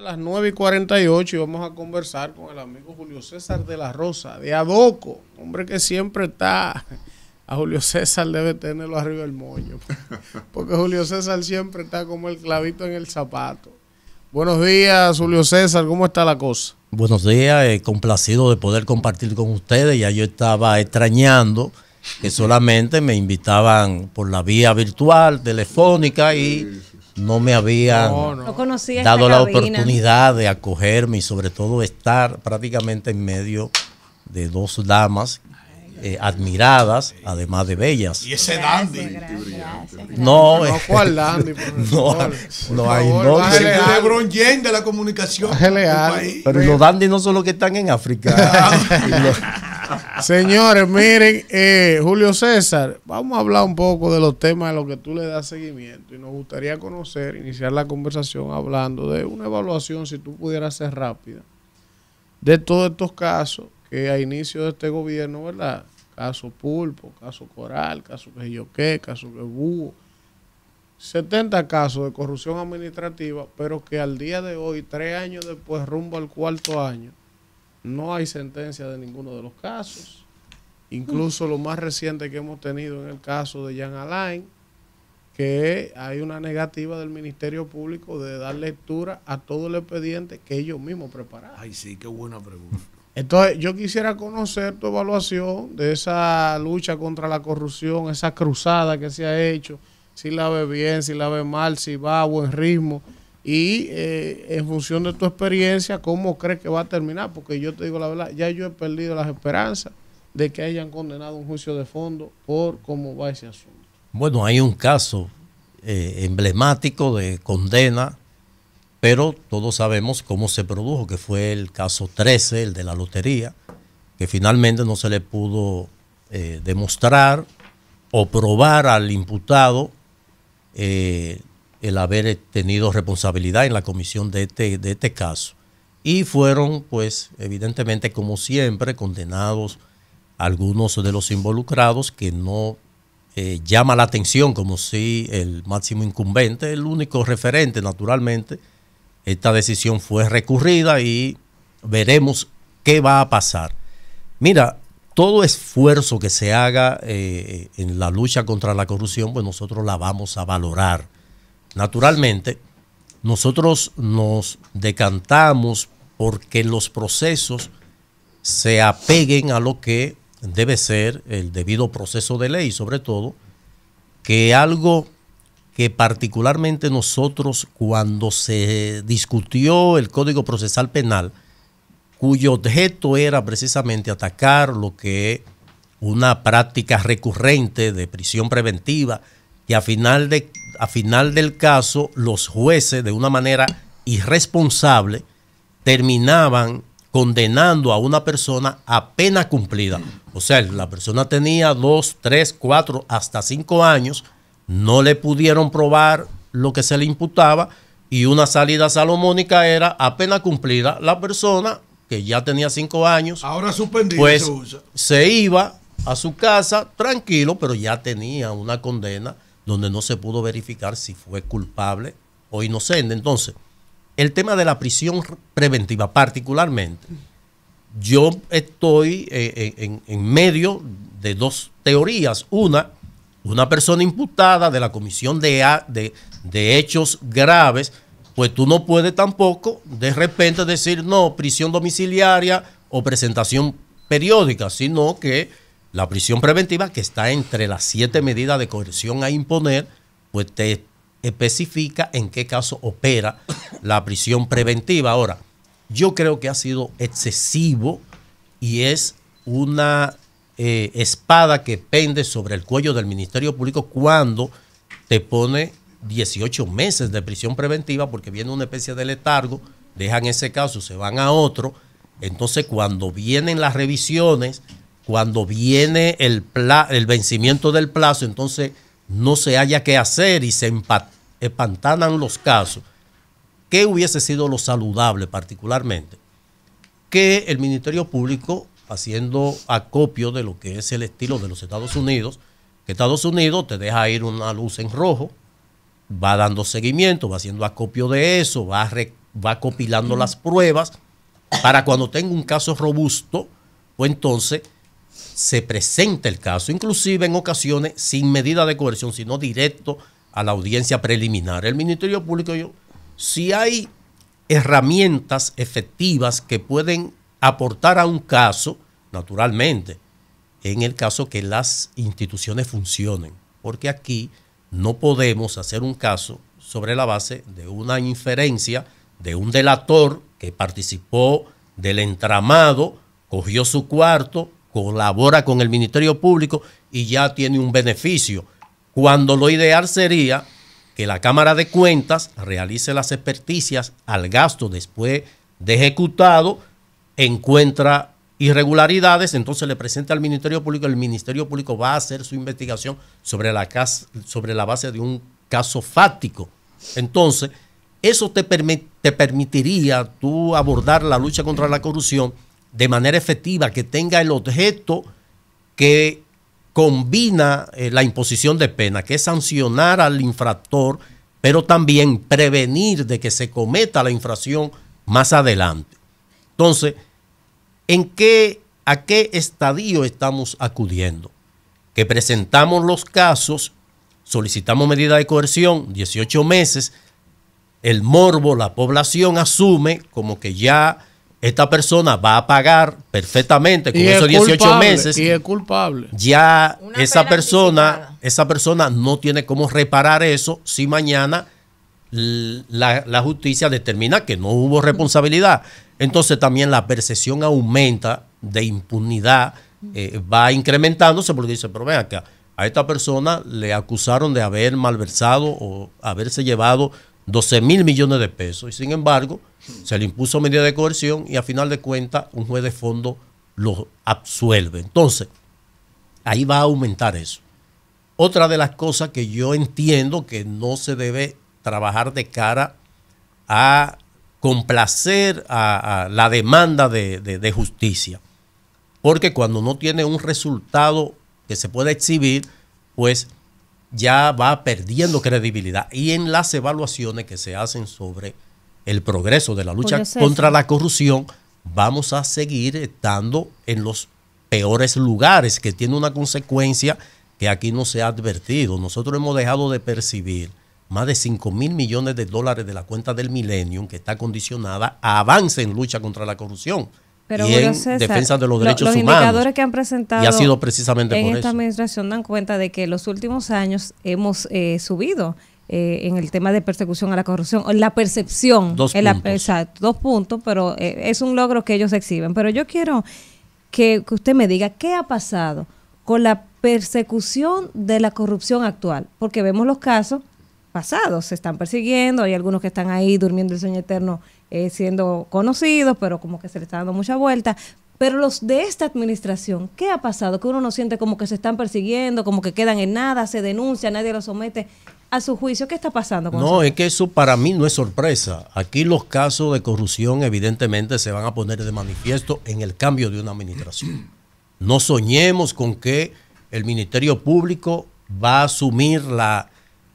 a las 9 y 48 y vamos a conversar con el amigo Julio César de la Rosa, de Adoco, hombre que siempre está. A Julio César debe tenerlo arriba del moño, porque Julio César siempre está como el clavito en el zapato. Buenos días, Julio César, ¿cómo está la cosa? Buenos días, eh, complacido de poder compartir con ustedes. Ya yo estaba extrañando que solamente me invitaban por la vía virtual, telefónica y no me habían dado la oportunidad de acogerme y sobre todo estar prácticamente en medio de dos damas eh, admiradas, además de bellas. Y ese dandy. no, no, eh, dandy? no, hay no. LeBron de la comunicación. Pero los dandy no son los que están en África. Señores, miren, eh, Julio César, vamos a hablar un poco de los temas de los que tú le das seguimiento y nos gustaría conocer, iniciar la conversación hablando de una evaluación, si tú pudieras ser rápida, de todos estos casos que a inicio de este gobierno, ¿verdad? Caso Pulpo, caso Coral, caso que yo caso que Búho. 70 casos de corrupción administrativa, pero que al día de hoy, tres años después, rumbo al cuarto año, no hay sentencia de ninguno de los casos. Incluso lo más reciente que hemos tenido en el caso de Jean Alain, que hay una negativa del Ministerio Público de dar lectura a todo el expediente que ellos mismos prepararon. Ay, sí, qué buena pregunta. Entonces, yo quisiera conocer tu evaluación de esa lucha contra la corrupción, esa cruzada que se ha hecho, si la ve bien, si la ve mal, si va a buen ritmo y eh, en función de tu experiencia, cómo crees que va a terminar, porque yo te digo la verdad, ya yo he perdido las esperanzas de que hayan condenado un juicio de fondo por cómo va ese asunto. Bueno, hay un caso eh, emblemático de condena, pero todos sabemos cómo se produjo, que fue el caso 13, el de la lotería, que finalmente no se le pudo eh, demostrar o probar al imputado eh, el haber eh, tenido responsabilidad en la comisión de este, de este caso. Y fueron, pues, evidentemente, como siempre, condenados algunos de los involucrados que no eh, llama la atención como si el máximo incumbente, el único referente, naturalmente. Esta decisión fue recurrida y veremos qué va a pasar. Mira, todo esfuerzo que se haga eh, en la lucha contra la corrupción, pues nosotros la vamos a valorar naturalmente, nosotros nos decantamos porque los procesos se apeguen a lo que debe ser el debido proceso de ley, sobre todo, que algo que particularmente nosotros cuando se discutió el Código Procesal Penal, cuyo objeto era precisamente atacar lo que una práctica recurrente de prisión preventiva, y a final, de, a final del caso, los jueces, de una manera irresponsable, terminaban condenando a una persona a cumplida. O sea, la persona tenía dos, tres, cuatro, hasta cinco años, no le pudieron probar lo que se le imputaba y una salida salomónica era apenas cumplida. La persona que ya tenía cinco años, ahora pues, se iba a su casa tranquilo, pero ya tenía una condena donde no se pudo verificar si fue culpable o inocente. Entonces, el tema de la prisión preventiva particularmente, yo estoy eh, en, medio de dos teorías. Una, una persona imputada de la comisión de, de hechos graves, pues tú no puedes tampoco de repente decir, no, prisión domiciliaria o presentación periódica, sino que la prisión preventiva, que está entre las siete medidas de coerción a imponer, pues te especifica en qué caso opera la prisión preventiva. Ahora, yo creo que ha sido excesivo y es una eh, espada que pende sobre el cuello del Ministerio Público cuando te pone 18 meses de prisión preventiva porque viene una especie de letargo, dejan ese caso, se van a otro. Entonces cuando vienen las revisiones cuando viene el, el vencimiento del plazo, entonces no se haya que hacer y se empantanan los casos. ¿Qué hubiese sido lo saludable particularmente? Que el Ministerio Público, haciendo acopio de lo que es el estilo de los Estados Unidos, que Estados Unidos te deja ir una luz en rojo, va dando seguimiento, va haciendo acopio de eso, va, va compilando las pruebas para cuando tenga un caso robusto, pues entonces se presenta el caso, inclusive en ocasiones sin medida de coerción, sino directo a la audiencia preliminar. El Ministerio Público, yo, si hay herramientas efectivas que pueden aportar a un caso, naturalmente, en el caso que las instituciones funcionen, porque aquí no podemos hacer un caso sobre la base de una inferencia de un delator que participó del entramado, cogió su cuarto, colabora con el Ministerio Público y ya tiene un beneficio, cuando lo ideal sería que la Cámara de Cuentas realice las experticias al gasto después de ejecutado, encuentra irregularidades, entonces le presenta al Ministerio Público, el Ministerio Público va a hacer su investigación sobre la, sobre la base de un caso fáctico. Entonces, eso te, te permitiría tú abordar la lucha contra la corrupción de manera efectiva, que tenga el objeto que combina eh, la imposición de pena, que es sancionar al infractor, pero también prevenir de que se cometa la infracción más adelante. Entonces, ¿en qué, ¿a qué estadio estamos acudiendo? Que presentamos los casos, solicitamos medida de coerción, 18 meses, el morbo, la población asume como que ya esta persona va a pagar perfectamente con esos 18 meses. Y es culpable. Ya esa persona, esa persona no tiene cómo reparar eso si mañana la, justicia determina que no hubo responsabilidad. Entonces también la percepción aumenta de impunidad, eh, va incrementándose porque dice, pero ven acá, a esta persona le acusaron de haber malversado o haberse llevado 12 mil millones de pesos. Y sin embargo, se le impuso medida de coerción y a final de cuentas un juez de fondo lo absuelve. Entonces, ahí va a aumentar eso. Otra de las cosas que yo entiendo que no se debe trabajar de cara a complacer a, la demanda de, de justicia. Porque cuando no tiene un resultado que se pueda exhibir, pues ya va perdiendo credibilidad. Y en las evaluaciones que se hacen sobre el progreso de la lucha contra la corrupción, vamos a seguir estando en los peores lugares, que tiene una consecuencia que aquí no se ha advertido. Nosotros hemos dejado de percibir más de 5 mil millones de dólares de la cuenta del Millennium, que está condicionada a avance en lucha contra la corrupción. Pero, y en defensa de los derechos humanos. Los indicadores que han presentado y ha sido precisamente en esta administración dan cuenta de que en los últimos años hemos eh, subido eh, en el tema de persecución a la corrupción, la percepción. Dos puntos. dos puntos, pero eh, es un logro que ellos exhiben. Pero yo quiero que, que usted me diga qué ha pasado con la persecución de la corrupción actual, porque vemos los casos pasados, se están persiguiendo, hay algunos que están ahí durmiendo el sueño eterno eh, siendo conocidos, pero como que se le está dando mucha vuelta. Pero los de esta administración, ¿qué ha pasado? Que uno no siente como que se están persiguiendo, como que quedan en nada, se denuncia, nadie los somete a su juicio. ¿Qué está pasando? Con no, es que eso para mí no es sorpresa. Aquí los casos de corrupción evidentemente se van a poner de manifiesto en el cambio de una administración. No soñemos con que el Ministerio Público va a asumir la,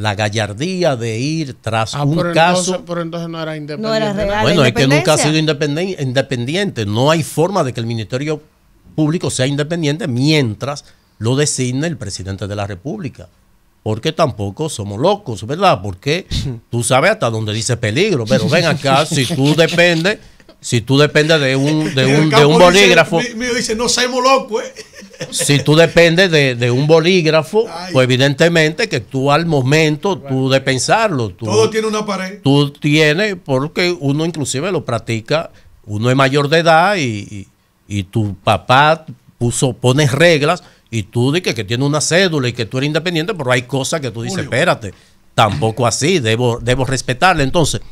la gallardía de ir tras ah, un caso. entonces no era independiente. bueno, es que nunca ha sido independiente, independiente. No hay forma de que el Ministerio Público sea independiente mientras lo designe el presidente de la República. Porque tampoco somos locos, ¿verdad? Porque tú sabes hasta dónde dice peligro, pero ven acá, si tú dependes si tú dependes de un, de un, de un bolígrafo. Dice, dice, no seamos locos. Eh. Si tú dependes de, un bolígrafo, pues evidentemente que tú al momento, tú de pensarlo. Tú, Todo tiene una pared. Tú tienes, porque uno inclusive lo practica, uno es mayor de edad y, tu papá puso, pones reglas y tú dices que, que tiene una cédula y que tú eres independiente, pero hay cosas que tú dices, espérate, tampoco así, debo, debo respetarle. Entonces,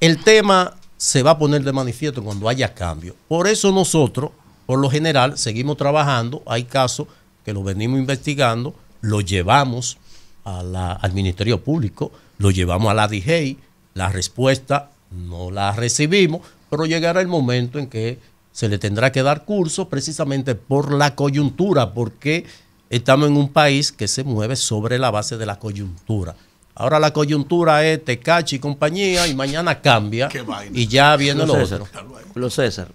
el tema se va a poner de manifiesto cuando haya cambio. Por eso nosotros, por lo general, seguimos trabajando. Hay casos que lo venimos investigando, lo llevamos al Ministerio Público, lo llevamos a la DGI, la respuesta no la recibimos, pero llegará el momento en que se le tendrá que dar curso precisamente por la coyuntura, porque estamos en un país que se mueve sobre la base de la coyuntura. Ahora la coyuntura es Tecachi y compañía y mañana cambia y ya viene lo, César, otro. César,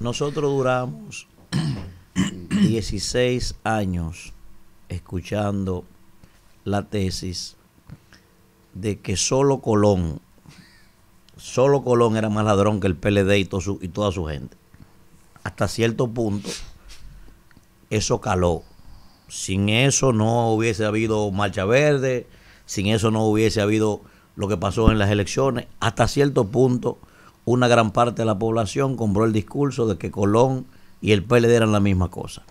nosotros duramos 16 años escuchando la tesis de que solo Colón, solo Colón era más ladrón que el PLD y toda su gente. Hasta cierto punto, eso caló. Sin eso no hubiese habido marcha verde, sin eso no hubiese habido lo que pasó en las elecciones. Hasta cierto punto, una gran parte de la población compró el discurso de que Colón y el PLD eran la misma cosa.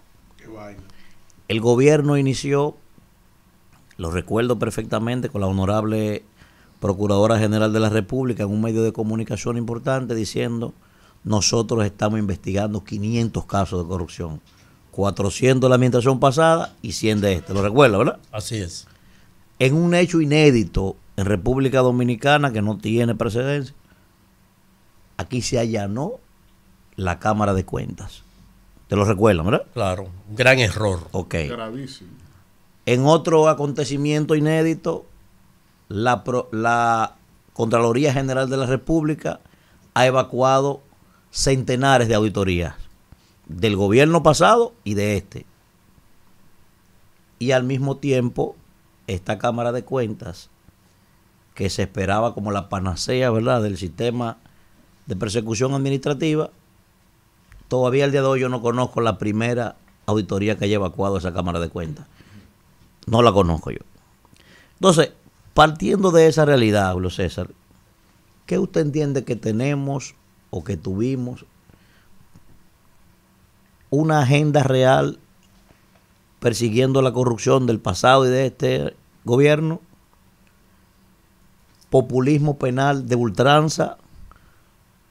El gobierno inició, lo recuerdo perfectamente, con la honorable Procuradora General de la República en un medio de comunicación importante diciendo, nosotros estamos investigando 500 casos de corrupción. 400 de la administración pasada y 100 de este. ¿Lo recuerda, verdad? Así es en un hecho inédito en República Dominicana que no tiene precedencia, aquí se allanó la Cámara de Cuentas. Te lo recuerdan, ¿verdad? Claro, gran error. Ok. En otro acontecimiento inédito, la Contraloría General de la República ha evacuado centenares de auditorías del gobierno pasado y de este. Y al mismo tiempo esta Cámara de Cuentas, que se esperaba como la panacea, ¿verdad?, del sistema de persecución administrativa, todavía el día de hoy yo no conozco la primera auditoría que haya evacuado esa Cámara de Cuentas. No la conozco yo. Entonces, partiendo de esa realidad, Pablo César, ¿qué usted entiende que tenemos o que tuvimos una agenda real persiguiendo la corrupción del pasado y de este gobierno, populismo penal de ultranza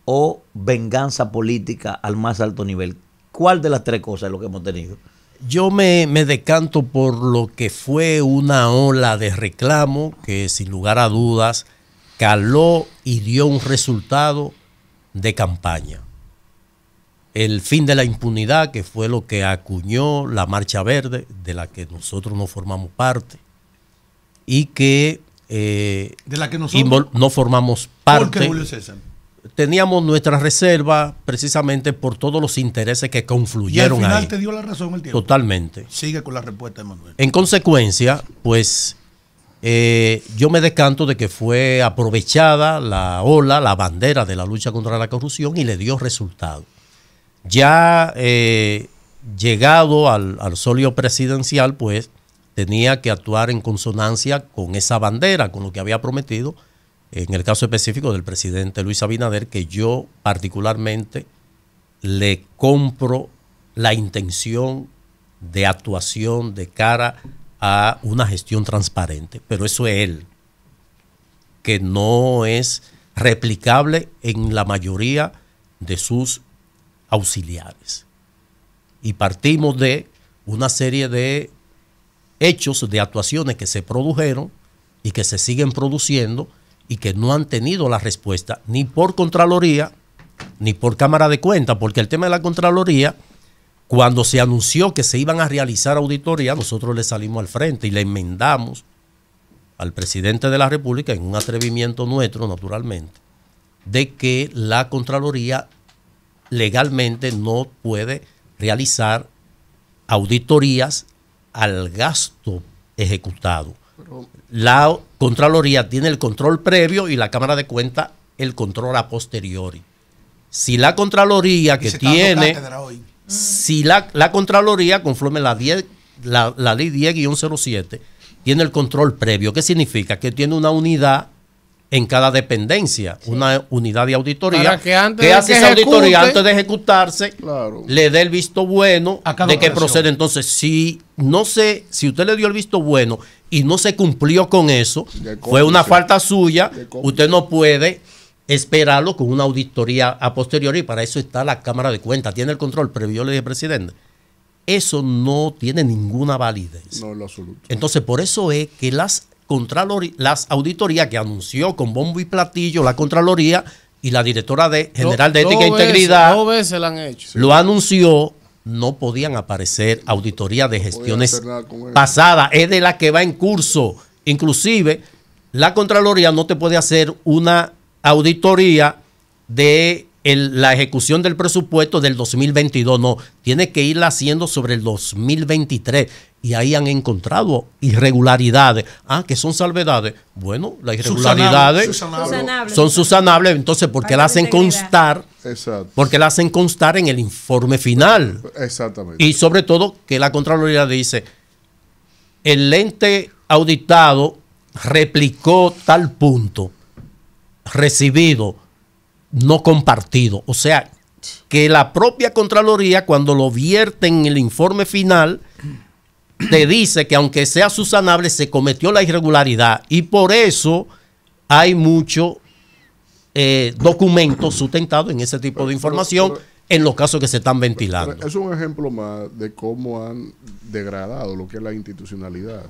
o venganza política al más alto nivel. ¿Cuál de las tres cosas es lo que hemos tenido? Yo me, me, decanto por lo que fue una ola de reclamo que sin lugar a dudas caló y dio un resultado de campaña. El fin de la impunidad, que fue lo que acuñó la Marcha Verde, de la que nosotros no formamos parte y que... Eh, de la que no formamos parte. Julio César? Teníamos nuestra reserva precisamente por todos los intereses que confluyeron y al final te dio la razón el tiempo. Totalmente. Sigue con la respuesta, Emanuel. En consecuencia, pues eh, yo me descanto de que fue aprovechada la ola, la bandera de la lucha contra la corrupción y le dio resultado. Ya eh, llegado al, al solio presidencial, pues tenía que actuar en consonancia con esa bandera, con lo que había prometido, en el caso específico del presidente Luis Abinader, que yo particularmente le compro la intención de actuación de cara a una gestión transparente, pero eso es él, que no es replicable en la mayoría de sus auxiliares. Y partimos de una serie de hechos de actuaciones que se produjeron y que se siguen produciendo y que no han tenido la respuesta ni por Contraloría ni por Cámara de Cuentas, porque el tema de la Contraloría, cuando se anunció que se iban a realizar auditorías nosotros le salimos al frente y le enmendamos al presidente de la República en un atrevimiento nuestro, naturalmente, de que la Contraloría legalmente no puede realizar auditorías al gasto ejecutado. La Contraloría tiene el control previo y la Cámara de Cuentas el control a posteriori. Si la Contraloría que tiene, si la, Contraloría conforme la, 10, la, la ley 10-07 tiene el control previo, ¿qué significa? Que tiene una unidad en cada dependencia, una unidad de auditoría que, hace esa auditoría antes de ejecutarse, le dé el visto bueno de que procede. Entonces, si no sé, si usted le dio el visto bueno y no se cumplió con eso, fue una falta suya, usted no puede esperarlo con una auditoría a posteriori, para eso está la Cámara de Cuentas, tiene el control previo, el le presidente, eso no tiene ninguna validez. No, en absoluto. Entonces, por eso es que las Contraloría, las auditorías que anunció con bombo y platillo la Contraloría y la directora general de Ética e Integridad han lo anunció, no podían aparecer auditorías de gestiones pasadas. Es de la que va en curso. Inclusive, la Contraloría no te puede hacer una auditoría de la ejecución del presupuesto del 2022, no, tiene que irla haciendo sobre el 2023 y ahí han encontrado irregularidades. Ah, que son salvedades. Bueno, las irregularidades son susanables, entonces, porque la hacen constar? Exacto. Porque la hacen constar en el informe final. Exactamente. Y sobre todo que la Contraloría dice, el ente auditado replicó tal punto recibido, no compartido. O sea, que la propia Contraloría, cuando lo vierte en el informe final, te dice que aunque sea susanable, se cometió la irregularidad y por eso hay muchos eh, documentos sustentados en ese tipo de información en los casos que se están ventilando. es un ejemplo más de cómo han degradado lo que es la institucionalidad,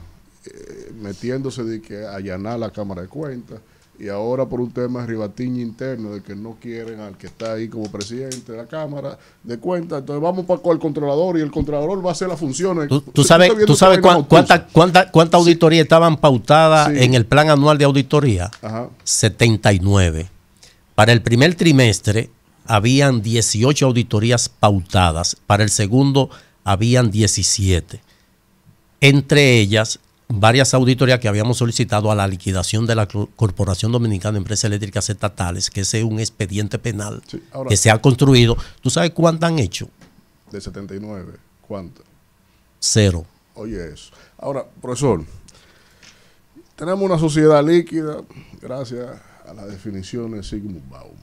eh, metiéndose de que allanar la Cámara de Cuentas y ahora por un tema ribatín interno de que no quieren al que está ahí como presidente de la Cámara de cuentas. Entonces vamos para el controlador y el controlador va a hacer las funciones. Tú, sabes, ¿tú sabes cuánta, cuánta, cuánta auditoría estaban pautadas en el plan anual de auditoría? 79. Para el primer trimestre habían 18 auditorías pautadas, para el segundo habían 17. Entre ellas varias auditorías que habíamos solicitado a la liquidación de la Corporación Dominicana de Empresas Eléctricas Estatales, que ese es un expediente penal que se ha construido. ¿Tú sabes cuántas han hecho? De 79, ¿Cuánto? Cero. Oye, eso. Ahora, profesor, tenemos una sociedad líquida, gracias a la definición de Sigmund Bauman.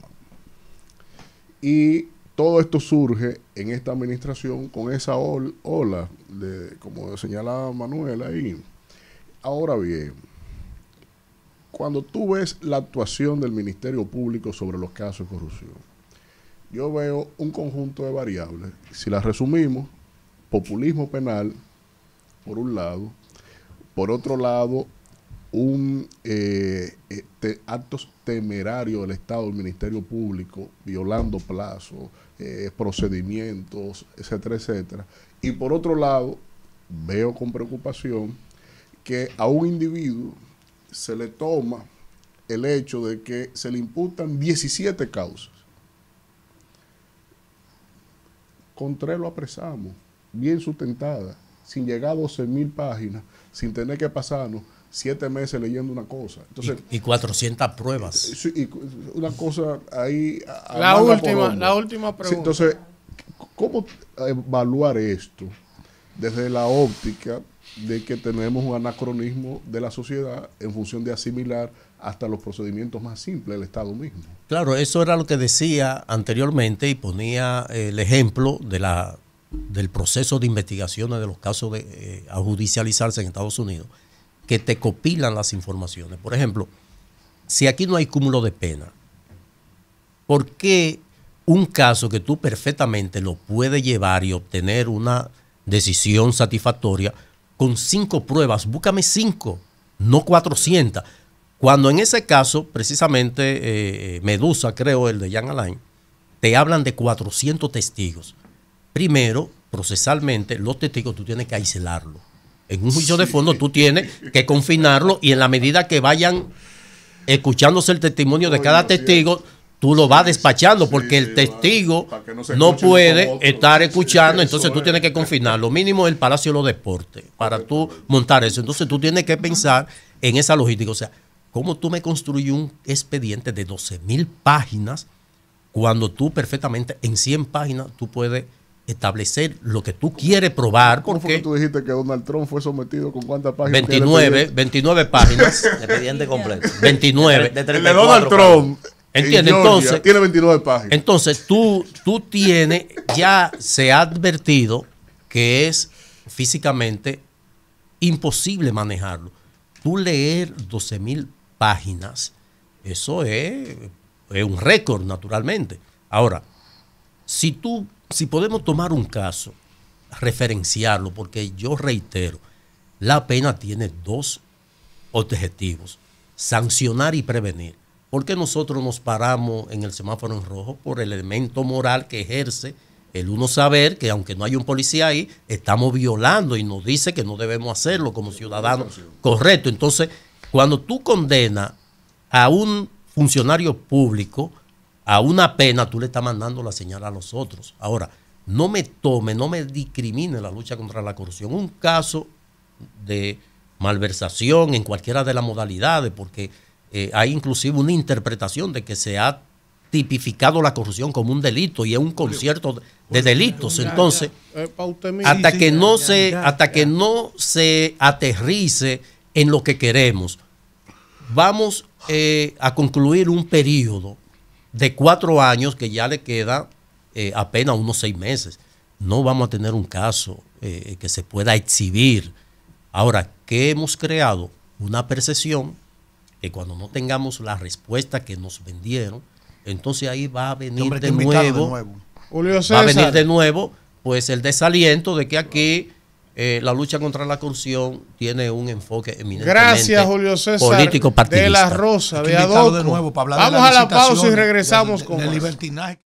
Y todo esto surge en esta administración con esa ola, de, como señalaba Manuel ahí, Ahora bien, cuando tú ves la actuación del Ministerio Público sobre los casos de corrupción, yo veo un conjunto de variables. Si las resumimos, populismo penal, por un lado, por otro lado, un eh, eh, actos temerarios del Estado, del Ministerio Público, violando plazos, eh, procedimientos, etcétera, etcétera. Y por otro lado, veo con preocupación que a un individuo se le toma el hecho de que se le imputan 17 causas. Con tres lo apresamos, bien sustentada, sin llegar a 12 mil páginas, sin tener que pasarnos siete meses leyendo una cosa. Entonces, y, 400 pruebas. Eh, y, una cosa ahí... la, última, la última pregunta. entonces, ¿cómo evaluar esto desde la óptica de que tenemos un anacronismo de la sociedad en función de asimilar hasta los procedimientos más simples del Estado mismo. Claro, eso era lo que decía anteriormente y ponía eh, el ejemplo de la, del proceso de investigaciones de los casos de, eh, a judicializarse en Estados Unidos, que te copilan las informaciones. Por ejemplo, si aquí no hay cúmulo de pena, ¿por qué un caso que tú perfectamente lo puedes llevar y obtener una decisión satisfactoria, con cinco pruebas, búscame cinco, no 400. Cuando en ese caso, precisamente eh, eh, Medusa, creo, el de Jan Alain, te hablan de 400 testigos. Primero, procesalmente, los testigos tú tienes que aislarlos. En un juicio de fondo tú tienes que confinarlo y en la medida que vayan escuchándose el testimonio de cada testigo, tú lo vas despachando porque el testigo no, puede estar escuchando, entonces tú tienes que confinar. Lo mínimo el Palacio de los Deportes para tú montar eso. Entonces tú tienes que pensar en esa logística. O sea, ¿cómo tú me construyes un expediente de 12 mil páginas cuando tú perfectamente en 100 páginas tú puedes establecer lo que tú quieres probar. ¿Cómo porque fue tú dijiste que Donald Trump fue sometido con cuántas páginas? 29, 29 páginas. expediente completo. 29. De, Donald Trump entonces, tiene 29 páginas. Entonces, tú, tú tienes, ya se ha advertido que es físicamente imposible manejarlo. Tú leer 12 mil páginas, eso es, es un récord, naturalmente. Ahora, si tú, si podemos tomar un caso, referenciarlo, porque yo reitero, la pena tiene dos objetivos, sancionar y prevenir. ¿Por qué nosotros nos paramos en el semáforo en rojo? Por el elemento moral que ejerce el uno saber que aunque no hay un policía ahí, estamos violando y nos dice que no debemos hacerlo como ciudadanos. Correcto. Entonces, cuando tú condenas a un funcionario público a una pena, tú le estás mandando la señal a los otros. Ahora, no me tome, no me discrimine la lucha contra la corrupción. Un caso de malversación en cualquiera de las modalidades, porque eh, hay inclusive una interpretación de que se ha tipificado la corrupción como un delito y es un concierto de delitos. Entonces, hasta que no se, hasta que no se aterrice en lo que queremos, vamos eh, a concluir un periodo de cuatro años que ya le queda eh, apenas unos seis meses. No vamos a tener un caso que se pueda exhibir. Ahora, ¿qué hemos creado? Una percepción que cuando no tengamos la respuesta que nos vendieron, entonces ahí va a venir de, nuevo, va a venir de nuevo, pues el desaliento de que aquí eh, la lucha contra la corrupción tiene un enfoque eminentemente Gracias, Julio César, político partidista. De la Rosa, de, de nuevo Vamos a la pausa y regresamos con el libertinaje.